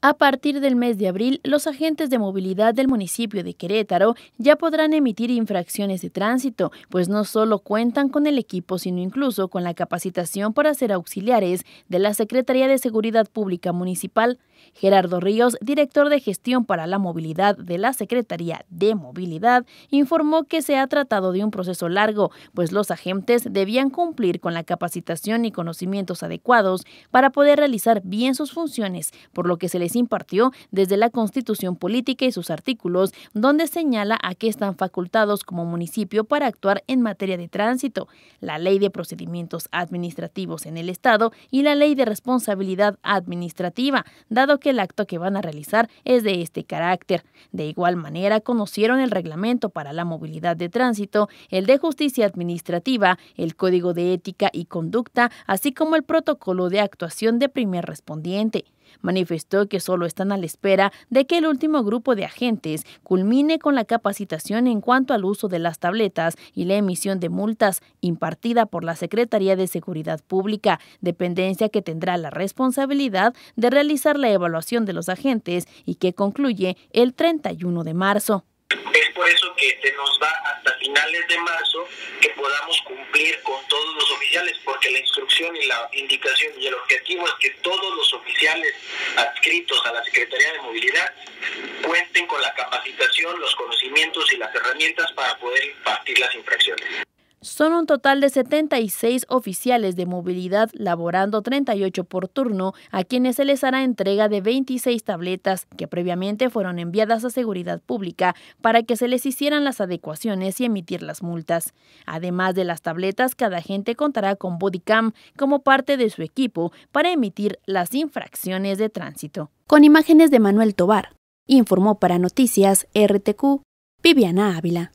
A partir del mes de abril, los agentes de movilidad del municipio de Querétaro ya podrán emitir infracciones de tránsito, pues no solo cuentan con el equipo, sino incluso con la capacitación para ser auxiliares de la Secretaría de Seguridad Pública Municipal. Gerardo Ríos, director de gestión para la movilidad de la Secretaría de Movilidad, informó que se ha tratado de un proceso largo, pues los agentes debían cumplir con la capacitación y conocimientos adecuados para poder realizar bien sus funciones, por lo que se les impartió desde la Constitución Política y sus artículos, donde señala a qué están facultados como municipio para actuar en materia de tránsito, la Ley de Procedimientos Administrativos en el Estado y la Ley de Responsabilidad Administrativa, dado que el acto que van a realizar es de este carácter. De igual manera, conocieron el reglamento para la movilidad de tránsito, el de justicia administrativa, el código de ética y conducta, así como el protocolo de actuación de primer respondiente. Manifestó que solo están a la espera de que el último grupo de agentes culmine con la capacitación en cuanto al uso de las tabletas y la emisión de multas impartida por la Secretaría de Seguridad Pública, dependencia que tendrá la responsabilidad de realizar la evaluación de los agentes y que concluye el 31 de marzo. Es por eso que se nos va hasta finales de marzo la indicación y el objetivo es que todos los oficiales adscritos a la Secretaría de Movilidad cuenten con la capacitación, los conocimientos y las herramientas para poder impartir las infracciones. Son un total de 76 oficiales de movilidad laborando 38 por turno, a quienes se les hará entrega de 26 tabletas que previamente fueron enviadas a Seguridad Pública para que se les hicieran las adecuaciones y emitir las multas. Además de las tabletas, cada agente contará con bodycam como parte de su equipo para emitir las infracciones de tránsito. Con imágenes de Manuel Tobar, informó para Noticias RTQ Viviana Ávila.